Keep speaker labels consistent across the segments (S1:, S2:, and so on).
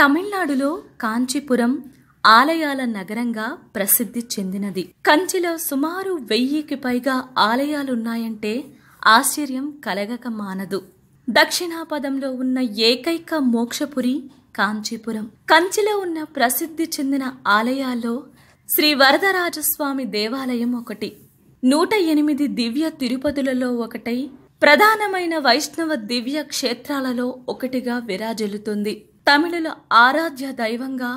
S1: తమిళనాడులో కాంచీపురం ఆలయాల నగరంగా ప్రసిద్ధి చెందినది కంచిలో సుమారు వెయ్యికి పైగా ఆలయాలున్నాయంటే ఆశ్చర్యం కలగక మానదు దక్షిణాపదంలో ఉన్న ఏకైక మోక్షపురి కాంచీపురం కంచిలో ఉన్న ప్రసిద్ధి చెందిన ఆలయాల్లో శ్రీ వరదరాజస్వామి దేవాలయం ఒకటి నూట ఎనిమిది దివ్య తిరుపతులలో ఒకటై ప్రధానమైన వైష్ణవ దివ్య క్షేత్రాలలో ఒకటిగా విరాజిల్లుతుంది తమిళుల ఆరాధ్య దైవంగా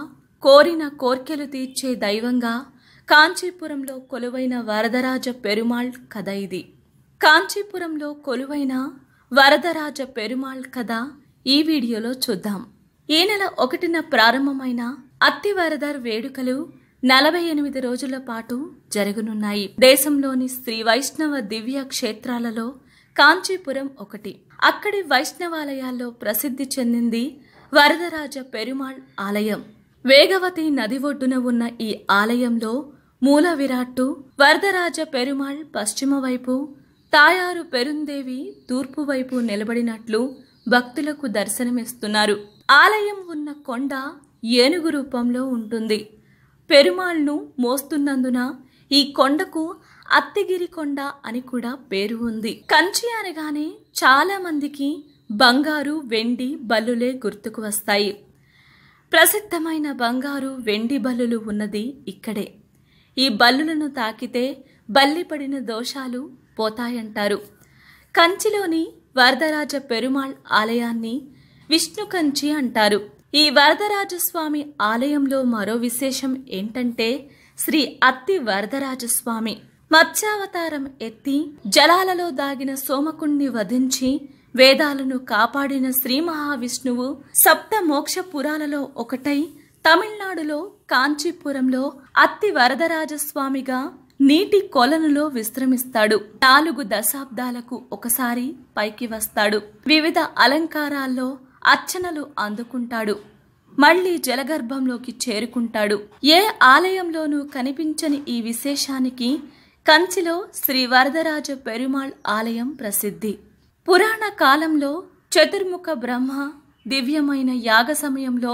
S1: కోరిన కోర్కెలు తీర్చే దైవంగా కాంచీపురంలో కొలువైన వరదరాజ పెరుమాళ్ కథ ఇది కాంచీపురంలో కొలువైన వరదరాజ పెరుమాళ్ కథ ఈ వీడియోలో చూద్దాం ఈ నెల ఒకటిన ప్రారంభమైన అత్తి వరదర్ వేడుకలు నలభై ఎనిమిది రోజుల పాటు జరగనున్నాయి దేశంలోని శ్రీ వైష్ణవ దివ్య క్షేత్రాలలో కాంచీపురం ఒకటి అక్కడి వైష్ణవాలయాల్లో ప్రసిద్ధి చెందింది వరదరాజ పెరుమాళ్ ఆలయం వేగవతి నది ఒడ్డున ఉన్న ఈ ఆలయంలో మూల విరాట్టు వరదరాజ పెరుమాళ్ పశ్చిమ వైపు తాయారు పెరుందేవి తూర్పు వైపు నిలబడినట్లు భక్తులకు దర్శనమిస్తున్నారు ఆలయం ఉన్న కొండ ఏనుగు రూపంలో ఉంటుంది పెరుమాళ్ను మోస్తున్నందున ఈ కొండకు అత్తిగిరి కొండ అని కూడా పేరు ఉంది కంచి అనగానే చాలా మందికి బంగారు వెండి బల్లులే గుర్తుకు వస్తాయి ప్రసిద్ధమైన బంగారు వెండి బల్లులు ఉన్నది ఇక్కడే ఈ బల్లులను తాకితే బల్లిపడిన దోషాలు పోతాయంటారు కంచిలోని వరదరాజ పెరుమాళ్ ఆలయాన్ని విష్ణు కంచి అంటారు ఈ వరదరాజస్వామి ఆలయంలో మరో విశేషం ఏంటంటే శ్రీ అత్తి వరదరాజస్వామి మత్స్యావతారం ఎత్తి జలాలలో దాగిన సోమకుణ్ణి వధించి వేదాలను కాపాడిన శ్రీ మహావిష్ణువు సప్త మోక్ష పురాలలో ఒకటై తమిళనాడులో కాంచీపురంలో అత్తి వరదరాజస్వామిగా నీటి కొలనులో విశ్రమిస్తాడు నాలుగు దశాబ్దాలకు ఒకసారి పైకి వస్తాడు వివిధ అలంకారాల్లో అర్చనలు అందుకుంటాడు మళ్లీ జలగర్భంలోకి చేరుకుంటాడు ఏ ఆలయంలోనూ కనిపించని ఈ విశేషానికి కంచిలో శ్రీ వరదరాజ పెరుమాళ్ ఆలయం ప్రసిద్ధి పురాణ కాలంలో చతుర్ముఖ బ్రహ్మ దివ్యమైన యాగ సమయంలో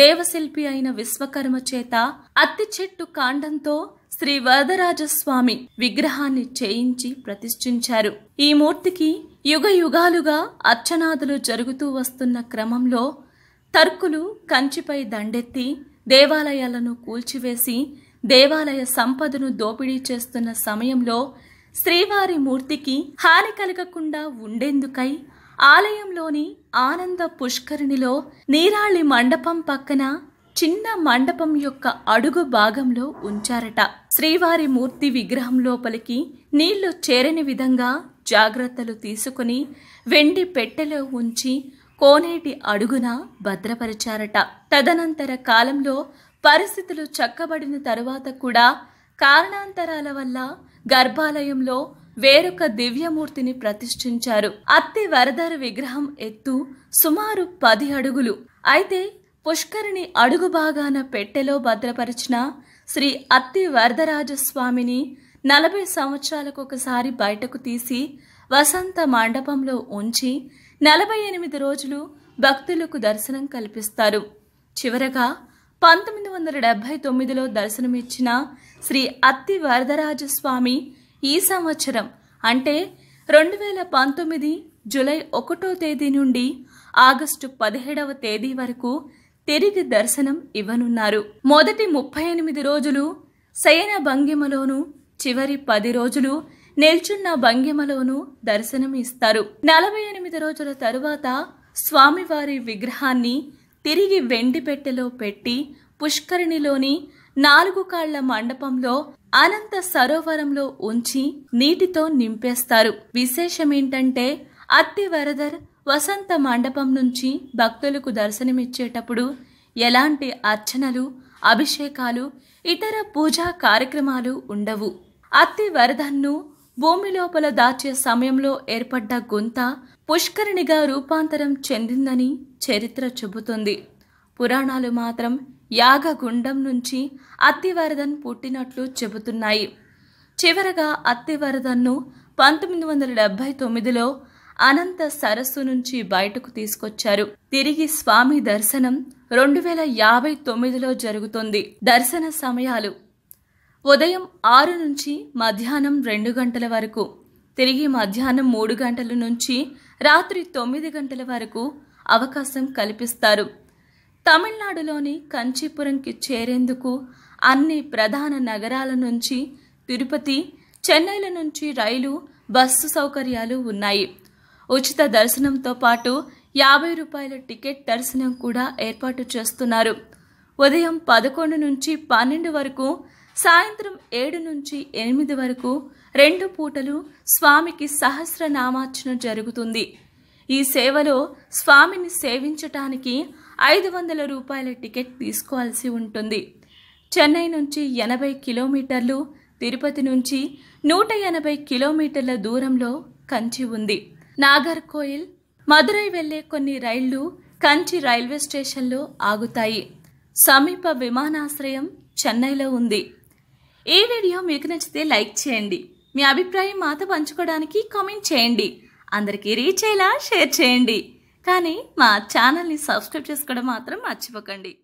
S1: దేవశిల్పి అయిన విశ్వకర్మ చేత అత్తి చెట్టు కాండంతో శ్రీ వరదరాజస్వామి విగ్రహాన్ని చేయించి ప్రతిష్ఠించారు ఈ మూర్తికి యుగ యుగాలుగా అర్చనాదులు జరుగుతూ వస్తున్న క్రమంలో తర్కులు కంచిపై దండెత్తి దేవాలయాలను కూల్చివేసి దేవాలయ సంపదను దోపిడీ చేస్తున్న సమయంలో శ్రీవారి మూర్తికి హాని కలగకుండా ఉండేందుకై ఆలయంలోని ఆనంద పుష్కరిణిలో నీరాళి మండపం పక్కన చిన్న మండపం యొక్క అడుగు భాగంలో ఉంచారట శ్రీవారి మూర్తి విగ్రహం లోపలికి నీళ్లు చేరని విధంగా జాగ్రత్తలు తీసుకుని వెండి పెట్టెలో ఉంచి కోనేటి అడుగున భద్రపరిచారట తదనంతర కాలంలో పరిస్థితులు చక్కబడిన తరువాత కూడా కారణాంతరాల వల్ల గర్భాలయంలో వేరొక దివ్యమూర్తిని ప్రతిష్ఠించారు అత్తి వరదర విగ్రహం ఎత్తు సుమారు పది అడుగులు అయితే పుష్కరిణి అడుగు భాగాన పెట్టెలో భద్రపరిచిన శ్రీ అత్తి వరదరాజస్వామిని నలభై సంవత్సరాలకు ఒకసారి బయటకు తీసి వసంత మండపంలో ఉంచి నలభై ఎనిమిది రోజులు భక్తులకు దర్శనం కల్పిస్తారు చివరగా పంతొమ్మిది వందల డెబ్బై తొమ్మిదిలో దర్శనమిచ్చిన శ్రీ అత్తి వరదరాజస్వామి ఈ సంవత్సరం అంటే రెండు వేల పంతొమ్మిది జులై ఒకటో తేదీ నుండి ఆగస్టు పదిహేడవ తేదీ వరకు తిరిగి దర్శనం ఇవ్వనున్నారు మొదటి ముప్పై ఎనిమిది రోజులు శయన భంగిమలోను చివరి పది రోజులు నిల్చున్న భంగిమలోను దర్శనం ఇస్తారు నలభై ఎనిమిది రోజుల తరువాత స్వామివారి విగ్రహాన్ని తిరిగి వెండి పెట్టెలో పెట్టి పుష్కరిణిలోని నాలుగు కాళ్ల మండపంలో అనంత సరోవరంలో ఉంచి నీటితో నింపేస్తారు విశేషమేంటంటే అత్తి వరదర్ వసంత మండపం నుంచి భక్తులకు దర్శనమిచ్చేటప్పుడు ఎలాంటి అర్చనలు అభిషేకాలు ఇతర పూజా కార్యక్రమాలు ఉండవు అత్తి వరదన్ను భూమి లోపల దాచే సమయంలో ఏర్పడ్డ గుంత పుష్కరిణిగా రూపాంతరం చెందిందని చరిత్ర చెబుతుంది పురాణాలు మాత్రం యాగగుండం నుంచి అత్తివరదన్ పుట్టినట్లు చెబుతున్నాయి చివరగా అత్తివరదన్ను పంతొమ్మిది వందల డెబ్బై తొమ్మిదిలో అనంత సరస్సు నుంచి బయటకు తీసుకొచ్చారు తిరిగి స్వామి దర్శనం రెండు వేల యాభై తొమ్మిదిలో జరుగుతుంది దర్శన సమయాలు ఉదయం ఆరు నుంచి మధ్యాహ్నం రెండు గంటల వరకు తిరిగి మధ్యాహ్నం మూడు గంటల నుంచి రాత్రి తొమ్మిది గంటల వరకు అవకాశం కల్పిస్తారు తమిళనాడులోని కంచీపురంకి చేరేందుకు అన్ని ప్రధాన నగరాల నుంచి తిరుపతి చెన్నైల నుంచి రైలు బస్సు సౌకర్యాలు ఉన్నాయి ఉచిత దర్శనంతో పాటు యాభై రూపాయల టికెట్ దర్శనం కూడా ఏర్పాటు చేస్తున్నారు ఉదయం పదకొండు నుంచి పన్నెండు వరకు సాయంత్రం ఏడు నుంచి ఎనిమిది వరకు రెండు పూటలు స్వామికి సహస్రనామార్చన జరుగుతుంది ఈ సేవలో స్వామిని సేవించటానికి ఐదు వందల రూపాయల టికెట్ తీసుకోవాల్సి ఉంటుంది చెన్నై నుంచి ఎనభై కిలోమీటర్లు తిరుపతి నుంచి నూట ఎనభై కిలోమీటర్ల దూరంలో కంచి ఉంది నాగర్కోయిల్ మదురై వెళ్లే కొన్ని రైళ్లు కంచి రైల్వే స్టేషన్లో ఆగుతాయి సమీప విమానాశ్రయం చెన్నైలో ఉంది ఈ వీడియో మీకు నచ్చితే లైక్ చేయండి మీ అభిప్రాయం మాతో పంచుకోవడానికి కామెంట్ చేయండి అందరికీ రీచ్ అయ్యేలా షేర్ చేయండి కానీ మా ఛానల్ని సబ్స్క్రైబ్ చేసుకోవడం మాత్రం మర్చిపోకండి